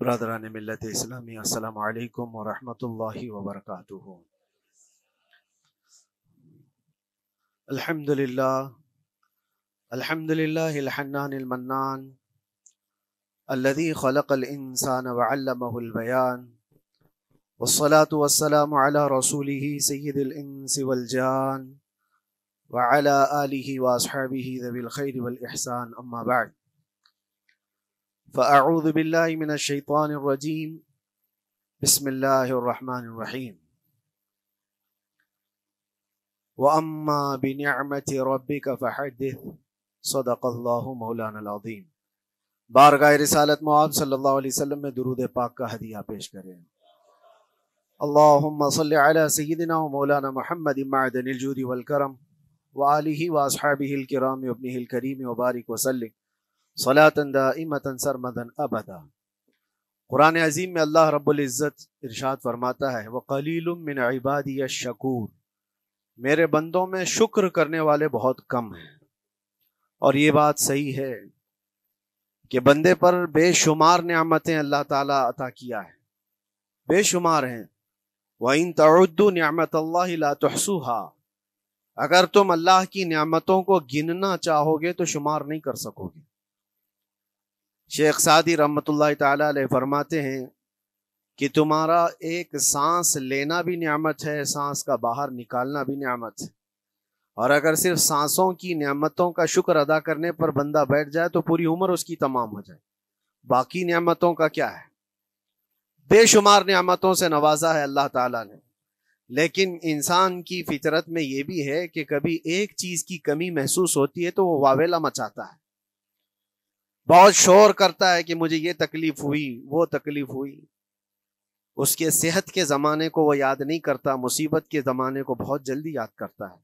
برادران ملت اسلامی السلام علیکم ورحمۃ اللہ وبرکاتہ الحمد لله الحمد لله الحنان المنان الذي خلق الانسان وعلمه البيان والصلاة والسلام على رسوله سيد الإنس والجان وعلى آله وأصحابه ذوي الخير والإحسان أما بعد फ़ाऊद बिल्लाशैतरजीम बसमीम वम्मा बिनमत रबी का फ़हद सदक़ल्लाउलानादीम बारगाह रसालत मुआब सल्लल्लाहु अलैहि वसल्लम में दरूद पाक का हदिया पेश करें अल्लाहुम्म सल्लि अला सय्यिदिना व मौलाना मुहम्मद मअदनिल जूदी वल करम व आलिहि व अस्हाबिहिल किराम व अपनिहिल करीम व बारिक व सल्लि सलातंदा इमतन सरमदन अबदा कुरान अजीम में अल्लाह रबुल्ज़त इरशाद फरमाता है वह कलील मिन इबादी शकूर मेरे बंदों में शुक्र करने वाले बहुत कम हैं और ये बात सही है कि बंदे पर बेशुमार नियामतें अल्लाह ताला अता किया है बेशुमार हैं वह इन तउद्दू नियामत ला तहसूहा अगर तुम अल्लाह की नियामतों को गिनना चाहोगे तो शुमार नहीं कर सकोगे शेख सादी रहमत ताली फरमाते हैं कि तुम्हारा एक सांस लेना भी नियामत है सांस का बाहर निकालना भी नियामत है और अगर सिर्फ सांसों की नियामतों का शुक्र अदा करने पर बंदा बैठ जाए तो पूरी उम्र उसकी तमाम हो जाए बाकी नियामतों का क्या है बेशुमार नियामतों से नवाजा है अल्लाह ताला ने लेकिन इंसान की फितरत में यह भी है कि कभी एक चीज़ की कमी महसूस होती है तो वो वावेला मचाता है बहुत शोर करता है कि मुझे ये तकलीफ हुई वो तकलीफ हुई उसके सेहत के ज़माने को वो याद नहीं करता मुसीबत के ज़माने को बहुत जल्दी याद करता है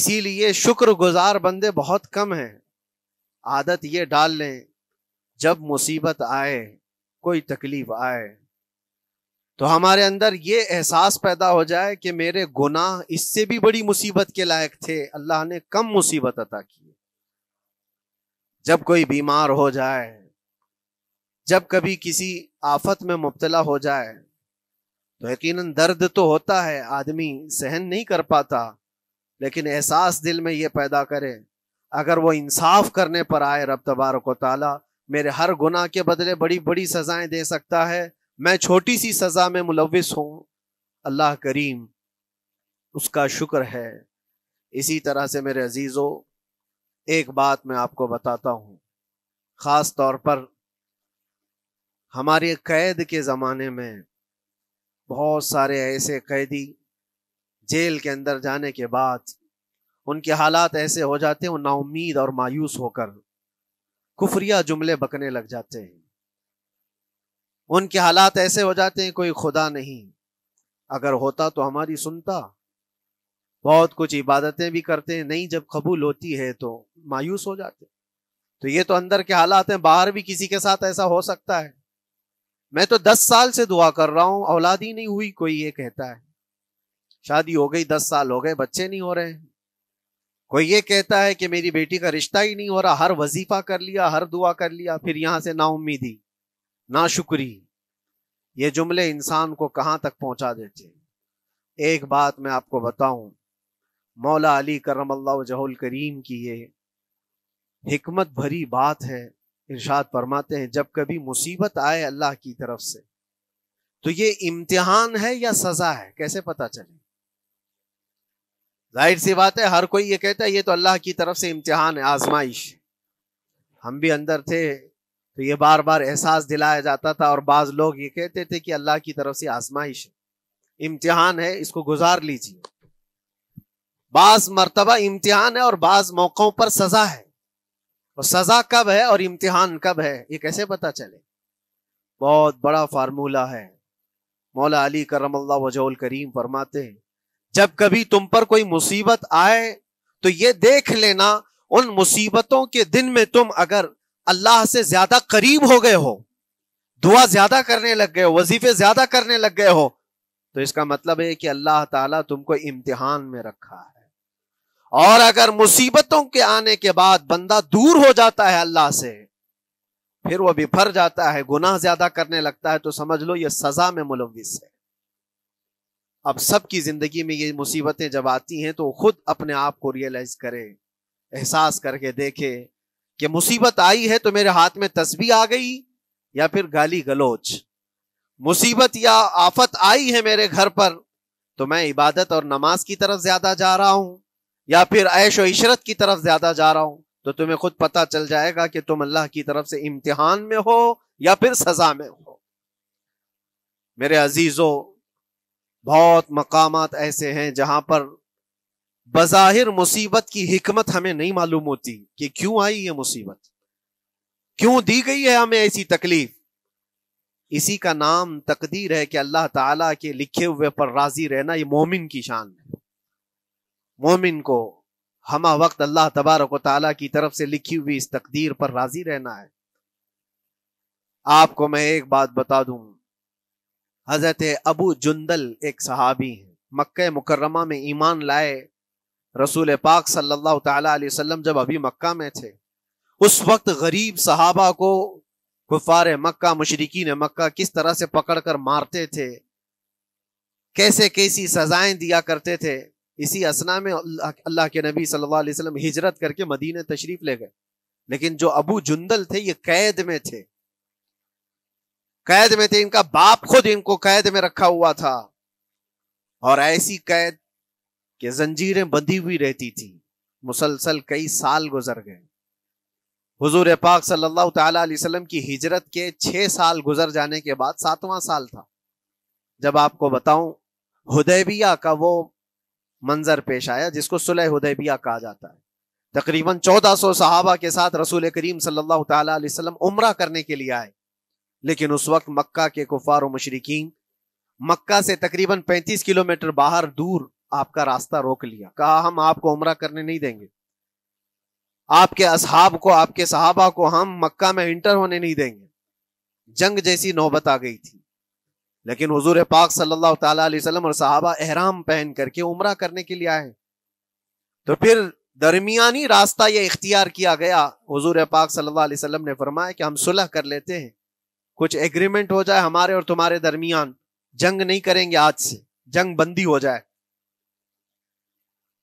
इसीलिए शुक्रगुजार बंदे बहुत कम हैं आदत ये डाल लें जब मुसीबत आए कोई तकलीफ आए तो हमारे अंदर ये एहसास पैदा हो जाए कि मेरे गुनाह इससे भी बड़ी मुसीबत के लायक थे अल्लाह ने कम मुसीबत अता की जब कोई बीमार हो जाए जब कभी किसी आफत में मुबतला हो जाए तो यकीनन दर्द तो होता है आदमी सहन नहीं कर पाता लेकिन एहसास दिल में ये पैदा करे अगर वो इंसाफ करने पर आए रब को ताला मेरे हर गुनाह के बदले बड़ी बड़ी सजाएं दे सकता है मैं छोटी सी सजा में मुलविस हूँ अल्लाह करीम उसका शुक्र है इसी तरह से मेरे अजीज़ों एक बात मैं आपको बताता हूं खास तौर पर हमारे कैद के ज़माने में बहुत सारे ऐसे कैदी जेल के अंदर जाने के बाद उनके हालात ऐसे हो जाते हैं वो नाउमीद और मायूस होकर कुफरिया जुमले बकने लग जाते हैं उनके हालात ऐसे हो जाते हैं कोई खुदा नहीं अगर होता तो हमारी सुनता बहुत कुछ इबादतें भी करते हैं नहीं जब कबूल होती है तो मायूस हो जाते तो ये तो अंदर के हालात हैं बाहर भी किसी के साथ ऐसा हो सकता है मैं तो दस साल से दुआ कर रहा हूं औलाद ही नहीं हुई कोई ये कहता है शादी हो गई दस साल हो गए बच्चे नहीं हो रहे हैं कोई ये कहता है कि मेरी बेटी का रिश्ता ही नहीं हो रहा हर वजीफा कर लिया हर दुआ कर लिया फिर यहां से ना उम्मीदी ना शुक्री ये जुमले इंसान को कहां तक पहुंचा देते हैं एक बात मैं आपको बताऊं मौला अली करम जहुल करीम की ये हमत भरी बात है इरशाद फरमाते हैं जब कभी मुसीबत आए अल्लाह की तरफ से तो ये इम्तिहान है या सजा है कैसे पता चले जाहिर सी बात है हर कोई ये कहता है ये तो अल्लाह की तरफ से इम्तिहान है आजमाइश हम भी अंदर थे तो ये बार बार एहसास दिलाया जाता था और बाज लोग ये कहते थे कि अल्लाह की तरफ से आजमाइश है इम्तिहान है इसको गुजार लीजिए बाज मरतबा इम्तिहान है और बाज मौक़ों पर सजा है और सजा कब है और इम्तिहान कब है ये कैसे पता चले बहुत बड़ा फार्मूला है मौला अली करम वजौल करीम फरमाते हैं जब कभी तुम पर कोई मुसीबत आए तो ये देख लेना उन मुसीबतों के दिन में तुम अगर अल्लाह से ज्यादा करीब हो गए हो दुआ ज्यादा करने लग गए हो वजीफे ज्यादा करने लग गए हो तो इसका मतलब है कि अल्लाह ताला तुमको इम्तिहान में रखा है और अगर मुसीबतों के आने के बाद बंदा दूर हो जाता है अल्लाह से फिर वह बिफर जाता है गुनाह ज्यादा करने लगता है तो समझ लो ये सजा में मुलविस है अब सबकी जिंदगी में ये मुसीबतें जब आती हैं तो खुद अपने आप को रियलाइज करे एहसास करके देखे कि मुसीबत आई है तो मेरे हाथ में तस्बी आ गई या फिर गाली गलोच मुसीबत या आफत आई है मेरे घर पर तो मैं इबादत और नमाज की तरफ ज्यादा जा रहा हूं या फिर ऐश व इशरत की तरफ ज्यादा जा रहा हूं तो तुम्हें खुद पता चल जाएगा कि तुम अल्लाह की तरफ से इम्तिहान में हो या फिर सजा में हो मेरे अजीजों बहुत मकाम ऐसे हैं जहां पर बज़ाहिर मुसीबत की हिकमत हमें नहीं मालूम होती कि क्यों आई ये मुसीबत क्यों दी गई है हमें ऐसी तकलीफ इसी का नाम तकदीर है कि अल्लाह ताला के लिखे हुए पर राजी रहना ये मोमिन की शान है मोमिन को हमा वक्त अल्लाह तबारक ताला की तरफ से लिखी हुई इस तकदीर पर राजी रहना है आपको मैं एक बात बता दू हजरत अबू जुंदल एक सहाबी हैं मक्के मुकर्रमा में ईमान लाए रसूल पाक सल्लल्लाहु अलैहि वसल्लम जब अभी मक्का में थे उस वक्त गरीब सहाबा को गुफार मक्का मुशरकिन मक्का किस तरह से पकड़ कर मारते थे कैसे कैसी सजाएं दिया करते थे इसी असना में अल्लाह के नबी सल्लल्लाहु अलैहि वसल्लम हिजरत करके मदीना तशरीफ ले गए लेकिन जो अबू जुंदल थे ये कैद में थे कैद में थे इनका बाप खुद इनको कैद में रखा हुआ था और ऐसी कैद के जंजीरें बंधी हुई रहती थी मुसलसल कई साल गुजर गए हुजूर पाक सल्लल्लाहु अलैहि वसल्लम की हिजरत के छह साल गुजर जाने के बाद सातवां साल था जब आपको बताऊं हुदैबिया का वो मंजर पेश आया जिसको सुलह हुदैबिया कहा जाता है तकरीबन 1400 सहाबा के साथ रसूल करीम सल्लल्लाहु अलैहि वसल्लम उम्रा करने के लिए आए लेकिन उस वक्त मक्का के कुफार मशरकिन मक्का से तकरीबन 35 किलोमीटर बाहर दूर आपका रास्ता रोक लिया कहा हम आपको उम्र करने नहीं देंगे आपके असहाब को आपके सहाबा को हम मक्का में इंटर होने नहीं देंगे जंग जैसी नौबत आ गई थी लेकिन हजूर पाक सल्लल्लाहु वसल्लम और साहबा एहराम पहन करके उम्र करने के लिए आए तो फिर दरमियानी रास्ता ये इख्तियार किया गया हजूर पाक सल्लल्लाहु अलैहि वसल्लम ने फरमाया कि हम सुलह कर लेते हैं कुछ एग्रीमेंट हो जाए हमारे और तुम्हारे दरमियान जंग नहीं करेंगे आज से जंग बंदी हो जाए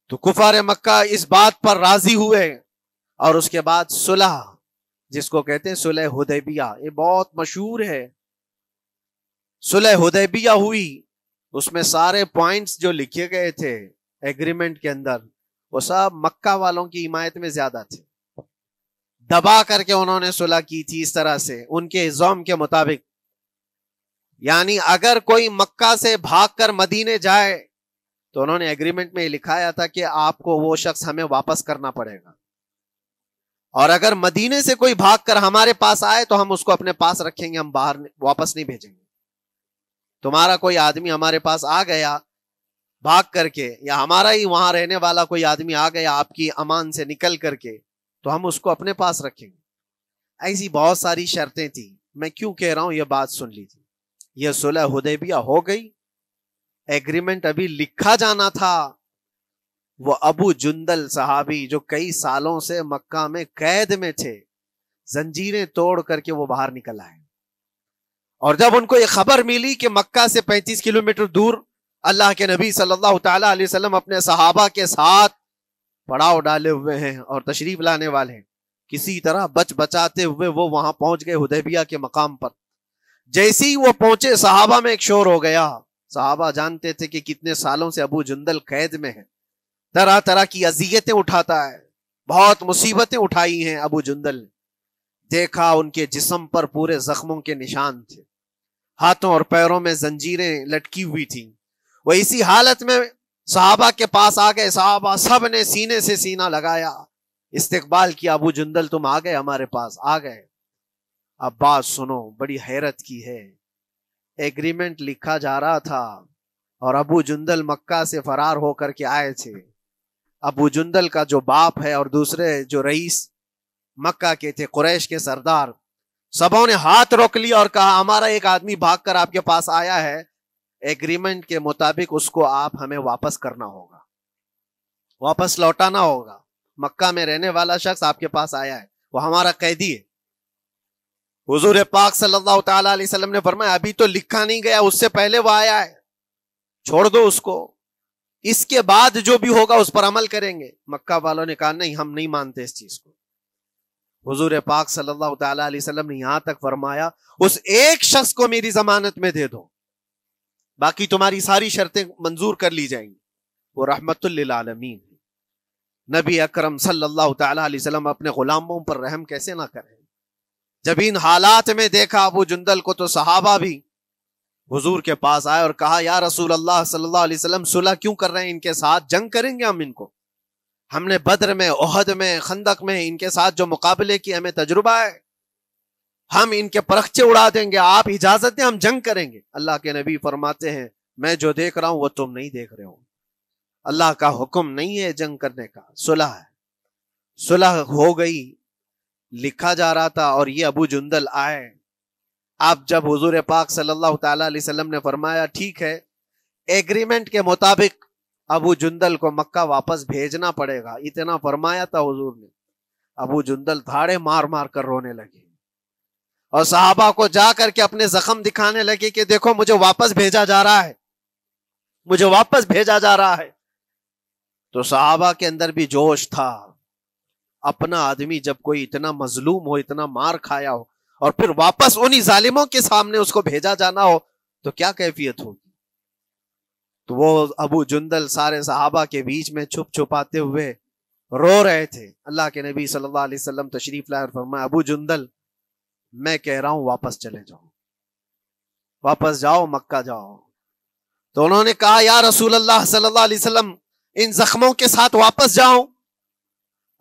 तो कुफार मक्का इस बात पर राजी हुए और उसके बाद सुलह जिसको कहते हैं सुलह हदेबिया ये बहुत मशहूर है सुलह हुदैबिया हुई उसमें सारे पॉइंट्स जो लिखे गए थे एग्रीमेंट के अंदर वो सब मक्का वालों की हिमायत में ज्यादा थे दबा करके उन्होंने सुलह की थी इस तरह से उनके जोम के मुताबिक यानी अगर कोई मक्का से भागकर मदीने जाए तो उन्होंने एग्रीमेंट में लिखाया था कि आपको वो शख्स हमें वापस करना पड़ेगा और अगर मदीने से कोई भागकर हमारे पास आए तो हम उसको अपने पास रखेंगे हम बाहर वापस नहीं भेजेंगे तुम्हारा कोई आदमी हमारे पास आ गया भाग करके या हमारा ही वहां रहने वाला कोई आदमी आ गया आपकी अमान से निकल करके तो हम उसको अपने पास रखेंगे ऐसी बहुत सारी शर्तें थी मैं क्यों कह रहा हूं यह बात सुन लीजिए यह सुलह हुदैबिया हो गई एग्रीमेंट अभी लिखा जाना था वो अबू जुंदल साहबी जो कई सालों से मक्का में कैद में थे जंजीरें तोड़ करके वो बाहर निकल आए और जब उनको ये खबर मिली कि मक्का से 35 किलोमीटर दूर अल्लाह के नबी सल्लल्लाहु सल्ला वसल्लम अपने सहाबा के साथ पड़ाव डाले हुए हैं और तशरीफ लाने वाले हैं किसी तरह बच बचाते हुए वो वहां पहुंच गए हुदैबिया के मकाम पर जैसे ही वो पहुंचे सहाबा में एक शोर हो गया सहाबा जानते थे कि कितने सालों से अबू जुंदल कैद में है तरह तरह की अजियतें उठाता है बहुत मुसीबतें उठाई हैं अबू जुंदल ने देखा उनके जिसम पर पूरे जख्मों के निशान थे हाथों और पैरों में जंजीरें लटकी हुई थी वह इसी हालत में साहबा के पास आ गए साहबा सब ने सीने से सीना लगाया इस्तेकबाल किया अबू जुंदल तुम आ गए हमारे पास आ गए अब बात सुनो बड़ी हैरत की है एग्रीमेंट लिखा जा रहा था और अबू जुंदल मक्का से फरार होकर के आए थे अबू जुंदल का जो बाप है और दूसरे जो रईस मक्का के थे कुरैश के सरदार सभाओं ने हाथ रोक लिया और कहा हमारा एक आदमी भागकर आपके पास आया है एग्रीमेंट के मुताबिक उसको आप हमें वापस करना होगा वापस लौटाना होगा मक्का में रहने वाला शख्स आपके पास आया है वो हमारा कैदी है हुजूर पाक सल्लल्लाहु अलैहि वसल्लम ने फरमाया अभी तो लिखा नहीं गया उससे पहले वो आया है छोड़ दो उसको इसके बाद जो भी होगा उस पर अमल करेंगे मक्का वालों ने कहा नहीं हम नहीं मानते इस चीज को हजूर पाक सल्लल्लाहु अलैहि वसल्लम ने यहां तक फरमाया उस एक शख्स को मेरी जमानत में दे दो बाकी तुम्हारी सारी शर्तें मंजूर कर ली जाएंगी वो रहमतमीन नबी अकरम सल्लल्लाहु अलैहि वसल्लम अपने गुलामों पर रहम कैसे ना करें जब इन हालात में देखा अबू जुंदल को तो सहाबा भी हुजूर के पास आए और कहा या रसूल अल्लाह सल्लल्लाहु अलैहि वसल्लम सुलह क्यों कर रहे हैं इनके साथ जंग करेंगे हम इनको हमने बद्र में ओहद में खंदक में इनके साथ जो मुकाबले की हमें तजुर्बा है हम इनके परखचे उड़ा देंगे आप इजाजत दें हम जंग करेंगे अल्लाह के नबी फरमाते हैं मैं जो देख रहा हूं वो तुम नहीं देख रहे हो अल्लाह का हुक्म नहीं है जंग करने का सुलह है सुलह हो गई लिखा जा रहा था और ये अबू जुंदल आए आप जब हुजूर पाक सल्लल्लाहु अलैहि वसल्लम ने फरमाया ठीक है एग्रीमेंट के मुताबिक अबू जुंदल को मक्का वापस भेजना पड़ेगा इतना फरमाया था हजूर ने अबू जुंदल धाड़े मार मार कर रोने लगे और साहबा को जा करके अपने जख्म दिखाने लगे कि देखो मुझे वापस भेजा जा रहा है मुझे वापस भेजा जा रहा है तो साहबा के अंदर भी जोश था अपना आदमी जब कोई इतना मजलूम हो इतना मार खाया हो और फिर वापस उन्हीं जालिमों के सामने उसको भेजा जाना हो तो क्या कैफियत होगी तो वो अबू जुंदल सारे सहाबा के बीच में छुप छुपाते हुए रो रहे थे अल्लाह के नबी सल्लल्लाहु अलैहि वसल्लम तशरीफ लाए और फरमाया अबू जुंदल मैं कह रहा हूँ वापस चले जाओ वापस जाओ मक्का जाओ तो उन्होंने कहा या रसूल अल्लाह सल्लल्लाहु अलैहि वसल्लम इन जख्मों के साथ वापस जाओ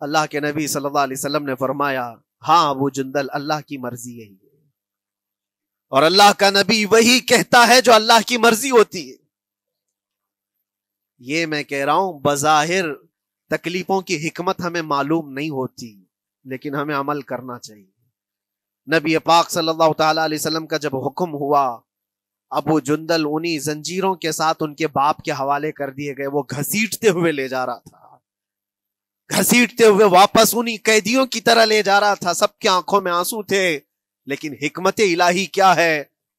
अल्लाह के नबी सल्लल्लाहु अलैहि वसल्लम ने फरमाया हाँ अबू जुंदल अल्लाह की मर्जी यही है और अल्लाह का नबी वही कहता है जो अल्लाह की मर्जी होती है ये मैं कह रहा हूं बज़ाहिर तकलीफों की हिकमत हमें मालूम नहीं होती लेकिन हमें अमल करना चाहिए नबी पाक सल्लल्लाहु अलैहि वसल्लम का जब हुक्म हुआ अबू जुंदल उन्हीं जंजीरों के साथ उनके बाप के हवाले कर दिए गए वो घसीटते हुए ले जा रहा था घसीटते हुए वापस उन्हीं कैदियों की तरह ले जा रहा था सबके आंखों में आंसू थे लेकिन हिकमत इलाही क्या है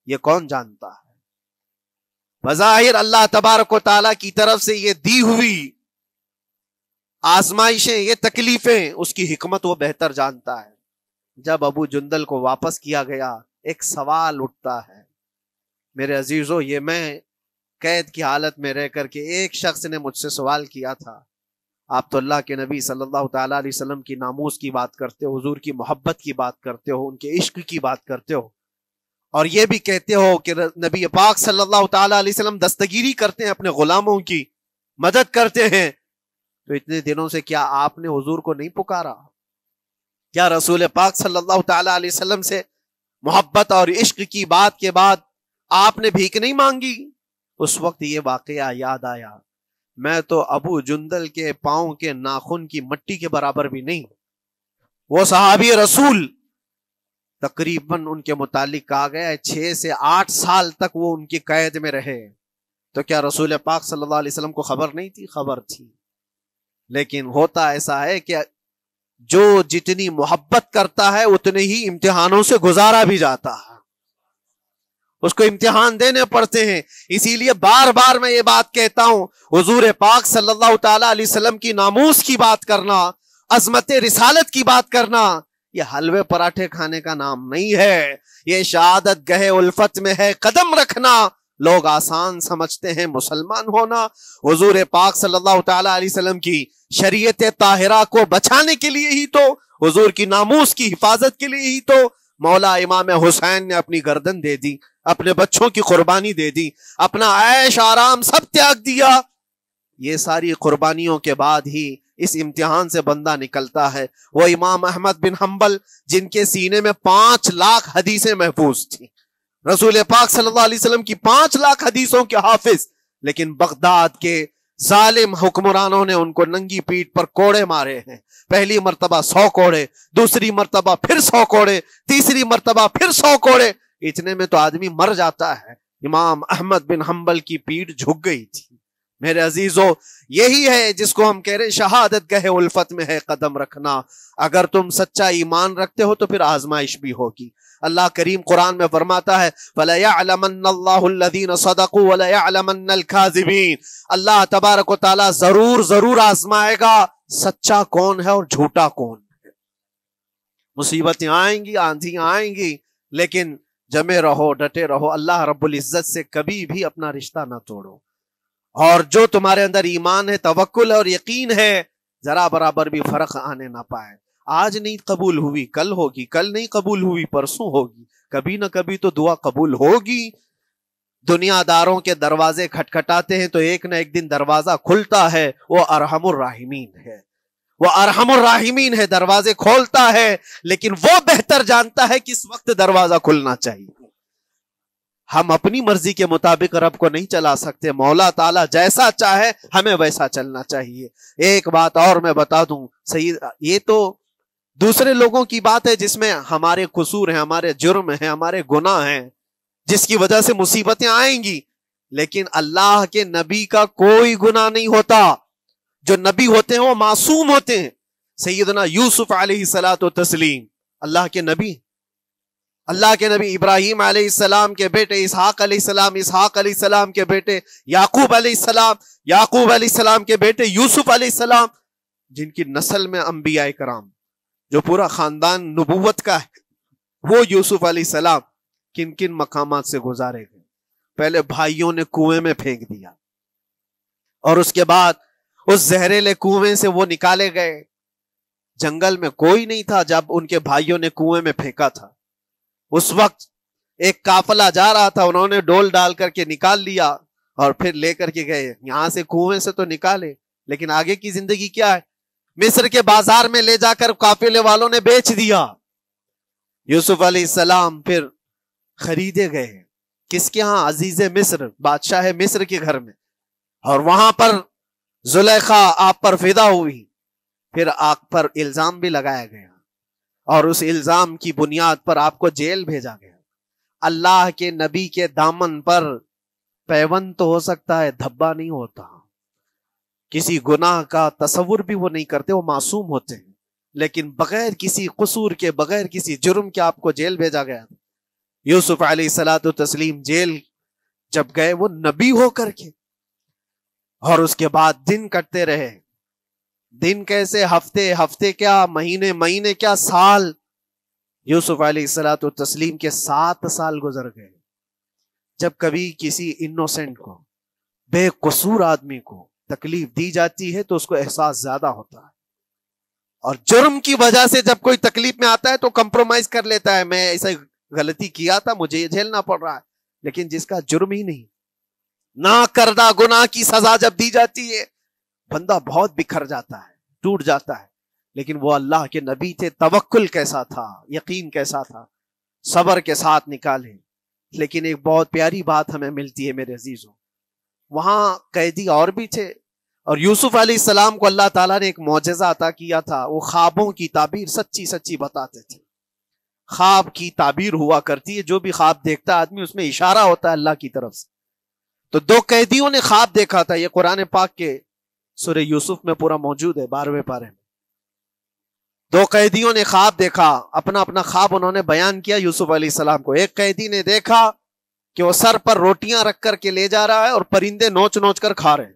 ये कौन जानता है बज़ाहिर अल्लाह तबारक ताला की तरफ से ये दी हुई आजमाइशें ये तकलीफें उसकी हिकमत वो बेहतर जानता है जब अबू जुंदल को वापस किया गया एक सवाल उठता है मेरे अजीजो ये मैं कैद की हालत में रह करके एक शख्स ने मुझसे सवाल किया था आप तो अल्लाह के नबी सल्लल्लाहु अलैहि वसल्लम की नामूस की बात करते हो हुजूर की मोहब्बत की बात करते हो उनके इश्क की बात करते हो और ये भी कहते हो कि नबी पाक सल्लल्लाहु अलैहि वसल्लम दस्तगिरी करते हैं अपने गुलामों की मदद करते हैं तो इतने दिनों से क्या आपने हुजूर को नहीं पुकारा क्या रसूल पाक सल्लल्लाहु अलैहि वसल्लम से मोहब्बत और इश्क की बात के बाद आपने भीख नहीं मांगी उस वक्त ये वाकया याद आया मैं तो अबू जुंदल के पाओ के नाखून की मट्टी के बराबर भी नहीं वो सहाबी रसूल तकरीबन उनके मुतालिक कहा गया है छः से आठ साल तक वो उनकी कैद में रहे तो क्या रसूल पाक सल्लल्लाहु अलैहि वसल्लम को खबर नहीं थी खबर थी लेकिन होता ऐसा है कि जो जितनी मोहब्बत करता है उतने ही इम्तिहानों से गुजारा भी जाता है उसको इम्तिहान देने पड़ते हैं इसीलिए बार बार मैं ये बात कहता हूं हजूर पाक सल्लल्लाहु अलैहि वसल्लम की नामूस की बात करना अजमत रिसालत की बात करना ये हलवे पराठे खाने का नाम नहीं है ये शहादत गहे उल्फत में है कदम रखना लोग आसान समझते हैं मुसलमान होना हजूर पाक सल्लल्लाहु अलैहि वसल्लम की शरीयत ताहिरा को बचाने के लिए ही तो हजूर की नामूस की हिफाजत के लिए ही तो मौला इमाम हुसैन ने अपनी गर्दन दे दी अपने बच्चों की कुर्बानी दे दी अपना ऐश आराम सब त्याग दिया ये सारी कुर्बानियों के बाद ही इस इम्तिहान से बंदा निकलता है वो इमाम अहमद बिन हम्बल जिनके सीने में पांच लाख हदीसें महफूज थी रसूल पाक सल्लल्लाहु अलैहि वसल्लम की पांच लाख हदीसों के हाफिज लेकिन बगदाद के जालिम हुक्मरानों ने उनको नंगी पीठ पर कोड़े मारे हैं पहली मरतबा सौ कोड़े दूसरी मरतबा फिर सौ कोड़े तीसरी मरतबा फिर सौ कोड़े इतने में तो आदमी मर जाता है इमाम अहमद बिन हम्बल की पीठ झुक गई थी मेरे अजीजो यही है जिसको हम कह रहे हैं शहादत गहे उल्फत में है कदम रखना अगर तुम सच्चा ईमान रखते हो तो फिर आजमाइश भी होगी अल्लाह करीम कुरान में फरमाता है अल्लाह तबारक ताला जरूर जरूर आजमाएगा सच्चा कौन है और झूठा कौन है मुसीबतें आएंगी आंधी आएंगी लेकिन जमे रहो डटे रहो अल्लाह रब्बुल इज़्ज़त से कभी भी अपना रिश्ता ना तोड़ो और जो तुम्हारे अंदर ईमान है तवक्ल और यकीन है जरा बराबर भी फर्क आने ना पाए आज नहीं कबूल हुई कल होगी कल नहीं कबूल हुई परसों होगी कभी ना कभी तो दुआ कबूल होगी दुनियादारों के दरवाजे खटखटाते हैं तो एक ना एक दिन दरवाजा खुलता है वो अरहमुर राहिमीन है वो अरहमुर राहिमीन है दरवाजे खोलता है लेकिन वो बेहतर जानता है किस वक्त दरवाजा खुलना चाहिए हम अपनी मर्जी के मुताबिक रब को नहीं चला सकते मौला ताला जैसा चाहे हमें वैसा चलना चाहिए एक बात और मैं बता दूं सही ये तो दूसरे लोगों की बात है जिसमें हमारे कसूर हैं हमारे जुर्म हैं हमारे गुनाह हैं जिसकी वजह से मुसीबतें आएंगी लेकिन अल्लाह के नबी का कोई गुना नहीं होता जो नबी होते हैं वो मासूम होते हैं सैदना यूसुफ आलही सलात तस्लीम अल्लाह के नबी अल्लाह के नबी इब्राहिम आसमाम के बेटे इसहाक आसमाम इसहाक के बेटे याकूब आसमाम याकूब आसमाम के बेटे यूसुफ आसमाम जिनकी नस्ल में अम्बिया कराम जो पूरा खानदान नबूवत का है वो यूसुफ आसमाम किन किन मकाम से गुजारे गए पहले भाइयों ने कुएं में फेंक दिया और उसके बाद उस जहरीले कुएं से वो निकाले गए जंगल में कोई नहीं था जब उनके भाइयों ने कुएं में फेंका था उस वक्त एक काफला जा रहा था उन्होंने डोल डाल करके निकाल लिया और फिर लेकर के गए यहां से कुएं से तो निकाले लेकिन आगे की जिंदगी क्या है मिस्र के बाजार में ले जाकर काफिले वालों ने बेच दिया यूसुफ सलाम फिर खरीदे गए किसके यहाँ अजीज मिस्र बादशाह है मिस्र के घर में और वहां पर जुलेखा आप पर फिदा हुई फिर आप पर इल्जाम भी लगाया गया और उस इल्जाम की बुनियाद पर आपको जेल भेजा गया अल्लाह के नबी के दामन पर पैवन तो हो सकता है धब्बा नहीं होता किसी गुनाह का तस्वुर भी वो नहीं करते वो मासूम होते हैं लेकिन बगैर किसी कसूर के बगैर किसी जुर्म के आपको जेल भेजा गया था यूसुफ अली सलात तस्लीम जेल जब गए वो नबी होकर के और उसके बाद दिन कटते रहे दिन कैसे हफ्ते हफ्ते क्या महीने महीने क्या साल यूसुफ सलात तस्लीम के सात साल गुजर गए जब कभी किसी इनोसेंट को बेकसूर आदमी को तकलीफ दी जाती है तो उसको एहसास ज्यादा होता है और जुर्म की वजह से जब कोई तकलीफ में आता है तो कंप्रोमाइज कर लेता है मैं ऐसा गलती किया था मुझे ये झेलना पड़ रहा है लेकिन जिसका जुर्म ही नहीं ना करदा गुनाह की सजा जब दी जाती है बंदा बहुत बिखर जाता है टूट जाता है लेकिन वो अल्लाह के नबी थे तवक्ल कैसा था यकीन कैसा था सबर के साथ निकाले लेकिन एक बहुत प्यारी बात हमें मिलती है मेरे अजीजों वहाँ कैदी और भी थे और यूसुफ सलाम को अल्लाह ताला ने एक मुजजा अता किया था वो ख्वाबों की ताबीर सच्ची सच्ची बताते थे ख्वाब की ताबीर हुआ करती है जो भी ख्वाब देखता आदमी उसमें इशारा होता है अल्लाह की तरफ से तो दो कैदियों ने ख्वाब देखा था ये कुरान पाक के सुर यूसुफ में पूरा मौजूद है बारहवें पारे में दो कैदियों ने ख्वाब देखा अपना अपना ख्वाब उन्होंने बयान किया यूसुफ अली सलाम को एक कैदी ने देखा कि वो सर पर रोटियां रख करके ले जा रहा है और परिंदे नोच नोच कर खा रहे हैं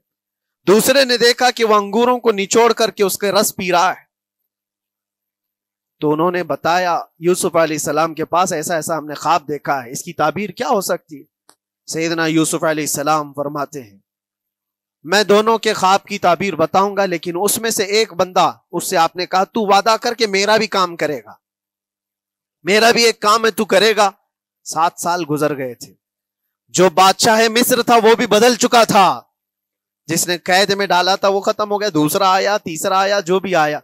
दूसरे ने देखा कि वह अंगूरों को निचोड़ करके उसके रस पी रहा है तो उन्होंने बताया यूसुफ अली सलाम के पास ऐसा ऐसा हमने ख्वाब देखा है इसकी ताबीर क्या हो सकती है सैदना यूसुफ अली सलाम फरमाते हैं मैं दोनों के ख्वाब की ताबीर बताऊंगा लेकिन उसमें से एक बंदा उससे आपने कहा तू वादा करके मेरा भी काम करेगा मेरा भी एक काम है तू करेगा सात साल गुजर गए थे जो बादशाह है मिस्र था वो भी बदल चुका था जिसने कैद में डाला था वो खत्म हो गया दूसरा आया तीसरा आया जो भी आया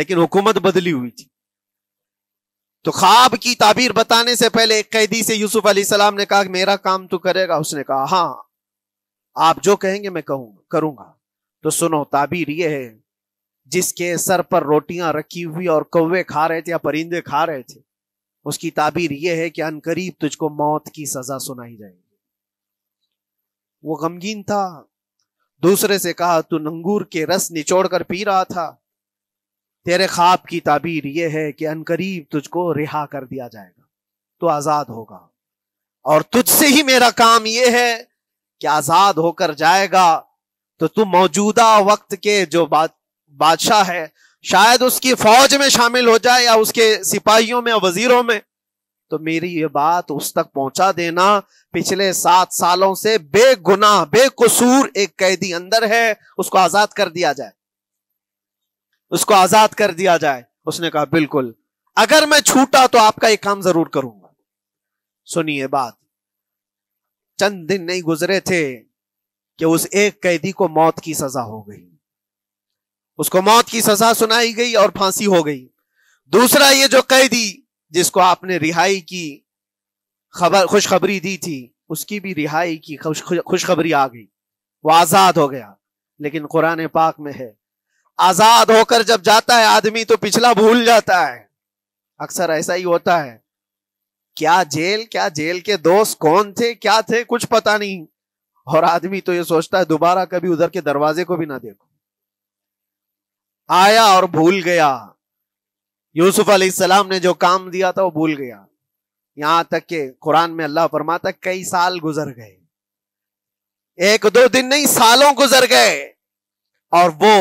लेकिन हुकूमत बदली हुई थी तो ख्वाब की ताबीर बताने से पहले एक कैदी से यूसुफ अली सलाम ने कहा मेरा काम तू करेगा उसने कहा हाँ आप जो कहेंगे मैं कहूंगा करूंगा तो सुनो ताबीर ये है जिसके सर पर रोटियां रखी हुई और कौवे खा रहे थे या परिंदे खा रहे थे उसकी ताबीर यह है कि अनकरीब तुझको मौत की सजा सुनाई जाएगी वो गमगीन था दूसरे से कहा तू नंगूर के रस निचोड़ कर पी रहा था तेरे ख्वाब की ताबीर यह है कि अनकरीब तुझको रिहा कर दिया जाएगा तो आजाद होगा और तुझसे ही मेरा काम यह है कि आजाद होकर जाएगा तो तू मौजूदा वक्त के जो बादशाह है शायद उसकी फौज में शामिल हो जाए या उसके सिपाहियों में या वजीरों में तो मेरी ये बात उस तक पहुंचा देना पिछले सात सालों से बेगुनाह बेकसूर एक कैदी अंदर है उसको आजाद कर दिया जाए उसको आजाद कर दिया जाए उसने कहा बिल्कुल अगर मैं छूटा तो आपका एक काम जरूर करूंगा सुनिए बात चंद दिन नहीं गुजरे थे कि उस एक कैदी को मौत की सजा हो गई उसको मौत की सजा सुनाई गई और फांसी हो गई दूसरा ये जो कैदी जिसको आपने रिहाई की खबर खुशखबरी दी थी उसकी भी रिहाई की खुशखबरी आ गई वो आजाद हो गया लेकिन कुरान पाक में है आजाद होकर जब जाता है आदमी तो पिछला भूल जाता है अक्सर ऐसा ही होता है क्या जेल क्या जेल के दोस्त कौन थे क्या थे कुछ पता नहीं और आदमी तो ये सोचता है दोबारा कभी उधर के दरवाजे को भी ना देखो आया और भूल गया यूसुफ अलीसलाम ने जो काम दिया था वो भूल गया यहां तक के कुरान में अल्लाह फरमाता कई साल गुजर गए एक दो दिन नहीं सालों गुजर गए और वो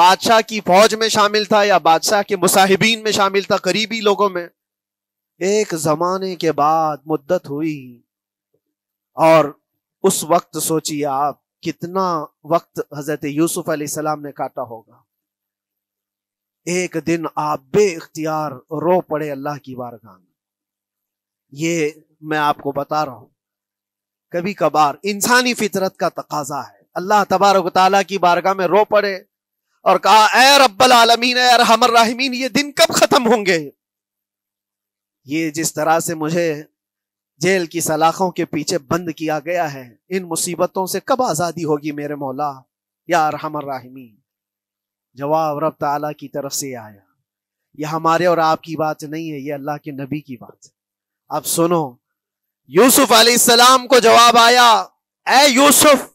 बादशाह की फौज में शामिल था या बादशाह के मुसाहिबीन में शामिल था करीबी लोगों में एक जमाने के बाद मुद्दत हुई और उस वक्त सोचिए आप कितना वक्त हजरत यूसुफ सलाम ने काटा होगा एक दिन आप बेख्तियार रो पड़े अल्लाह की बारगाह में ये मैं आपको बता रहा हूं कभी कभार इंसानी फितरत का तकाजा है अल्लाह तबारक की बारगाह में रो पड़े और कहा ए रब्बल आलमीन ए रहमर राहिमीन ये दिन कब खत्म होंगे ये जिस तरह से मुझे जेल की सलाखों के पीछे बंद किया गया है इन मुसीबतों से कब आज़ादी होगी मेरे मौला या रहमर राहिमी जवाब रब ताला की तरफ से आया ये हमारे और आपकी बात नहीं है ये अल्लाह के नबी की बात अब सुनो यूसुफ अलीसलाम को जवाब आया ए यूसुफ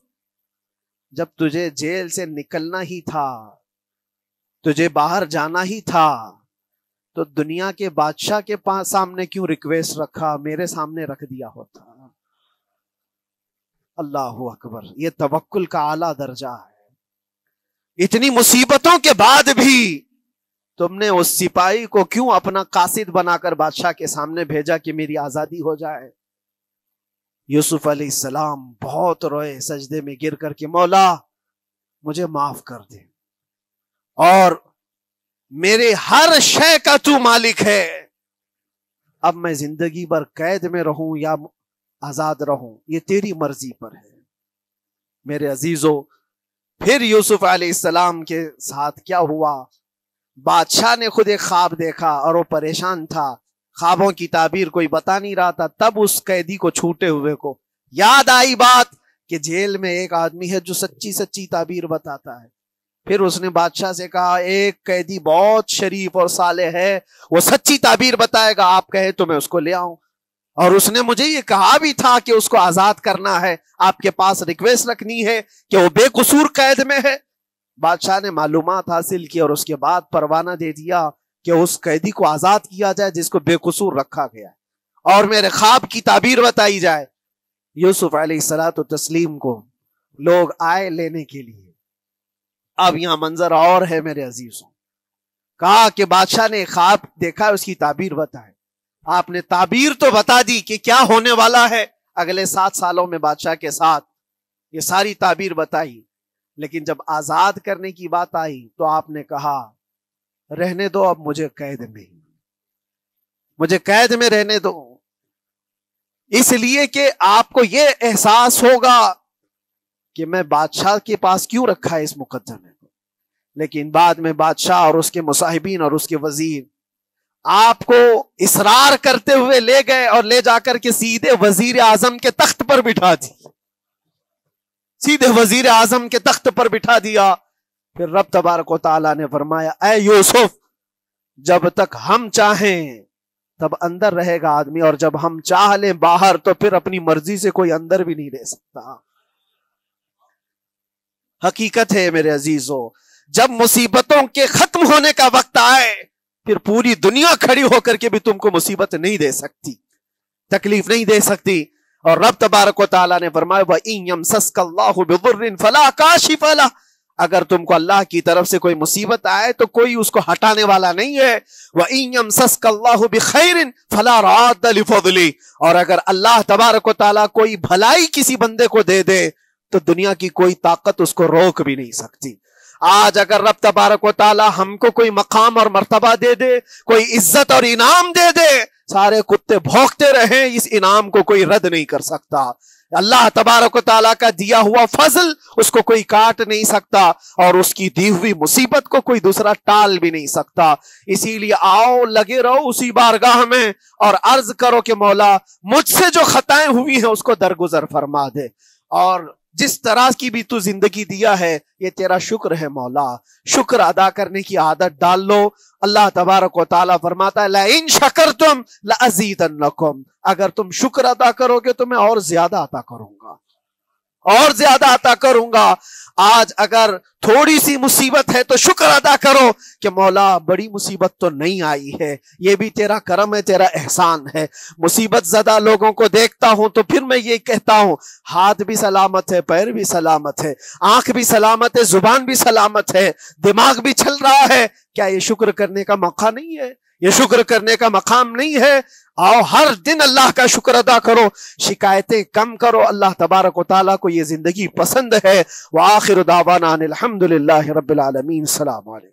जब तुझे जेल से निकलना ही था तुझे बाहर जाना ही था तो दुनिया के बादशाह के पास सामने क्यों रिक्वेस्ट रखा मेरे सामने रख दिया होता अल्लाह अकबर ये तवक्कुल का आला दर्जा है इतनी मुसीबतों के बाद भी तुमने उस सिपाही को क्यों अपना कासिद बनाकर बादशाह के सामने भेजा कि मेरी आजादी हो जाए यूसुफ अली सलाम बहुत रोए सजदे में गिर करके मौला मुझे माफ कर दे और मेरे हर शय का तू मालिक है अब मैं जिंदगी भर कैद में रहूं या आजाद रहूं ये तेरी मर्जी पर है मेरे अजीजों फिर यूसुफ सलाम के साथ क्या हुआ बादशाह ने खुद एक ख्वाब देखा और वो परेशान था ख्वाबों की ताबीर कोई बता नहीं रहा था तब उस कैदी को छूटे हुए को याद आई बात कि जेल में एक आदमी है जो सच्ची सच्ची ताबीर बताता है फिर उसने बादशाह से कहा एक कैदी बहुत शरीफ और साले है वो सच्ची ताबीर बताएगा आप कहे तो मैं उसको ले आऊं और उसने मुझे ये कहा भी था कि उसको आजाद करना है आपके पास रिक्वेस्ट रखनी है कि वो बेकसूर कैद में है बादशाह ने मालूम हासिल की और उसके बाद परवाना दे दिया कि उस कैदी को आजाद किया जाए जिसको बेकसूर रखा गया और मेरे ख्वाब की ताबीर बताई जाए यूसुफ सलात तस्लीम को लोग आए लेने के लिए अब यहां मंजर और है मेरे अजीजों कहा कि बादशाह ने ख्वाब देखा उसकी ताबीर बताए आपने ताबीर तो बता दी कि क्या होने वाला है अगले सात सालों में बादशाह के साथ ये सारी ताबीर बताई लेकिन जब आजाद करने की बात आई तो आपने कहा रहने दो अब मुझे कैद में मुझे कैद में रहने दो इसलिए कि आपको यह एहसास होगा कि मैं बादशाह के पास क्यों रखा है इस मुकदमे को लेकिन बाद में बादशाह और उसके मुसाहिबीन और उसके वजीर आपको इसरार करते हुए ले गए और ले जाकर के सीधे वजीर आजम के तख्त पर बिठा दी सीधे वजीर आजम के तख्त पर बिठा दिया फिर रब तबारक ताला ने फरमाया अय यूसुफ जब तक हम चाहें तब अंदर रहेगा आदमी और जब हम चाह लें बाहर तो फिर अपनी मर्जी से कोई अंदर भी नहीं रह सकता हकीकत है मेरे अजीजों जब मुसीबतों के खत्म होने का वक्त आए फिर पूरी दुनिया खड़ी होकर के भी तुमको मुसीबत नहीं दे सकती तकलीफ नहीं दे सकती और रब तबारक ताला ने फरमाया अगर तुमको अल्लाह की तरफ से कोई मुसीबत आए तो कोई उसको हटाने वाला नहीं है वह वम सस्कल्लाबिन फला रात और अगर अल्लाह तबारक ताला कोई भलाई किसी बंदे को दे दे तो दुनिया की कोई ताकत उसको रोक भी नहीं सकती आज अगर रब तबारक वाली हमको कोई मकाम और मर्तबा दे दे कोई इज्जत और इनाम दे दे सारे कुत्ते भोंकते रहे इस इनाम को कोई रद्द नहीं कर सकता अल्लाह तबारक ताला का दिया हुआ फजल उसको कोई काट नहीं सकता और उसकी दी हुई मुसीबत को कोई दूसरा टाल भी नहीं सकता इसीलिए आओ लगे रहो उसी बारगाह में और अर्ज करो कि मौला मुझसे जो खताएं हुई हैं उसको दरगुजर फरमा दे और जिस तरह की भी तू जिंदगी दिया है ये तेरा शुक्र है मौला शुक्र अदा करने की आदत डाल लो अल्लाह तबारक वाली फरमाता है ला इन शकर तुम लाजीत अगर तुम शुक्र अदा करोगे तो मैं और ज्यादा अदा करूंगा और ज्यादा अता करूंगा आज अगर थोड़ी सी मुसीबत है तो शुक्र अदा करो कि मौला बड़ी मुसीबत तो नहीं आई है ये भी तेरा करम है तेरा एहसान है मुसीबत ज्यादा लोगों को देखता हूं तो फिर मैं ये कहता हूं हाथ भी सलामत है पैर भी सलामत है आंख भी सलामत है जुबान भी सलामत है दिमाग भी चल रहा है क्या ये शुक्र करने का मौका नहीं है ये शुक्र करने का मकाम नहीं है आओ हर दिन अल्लाह का शुक्र अदा करो शिकायतें कम करो अल्लाह तबारक वाली को ये जिंदगी पसंद है वह आखिर दावाना रबीन सलाम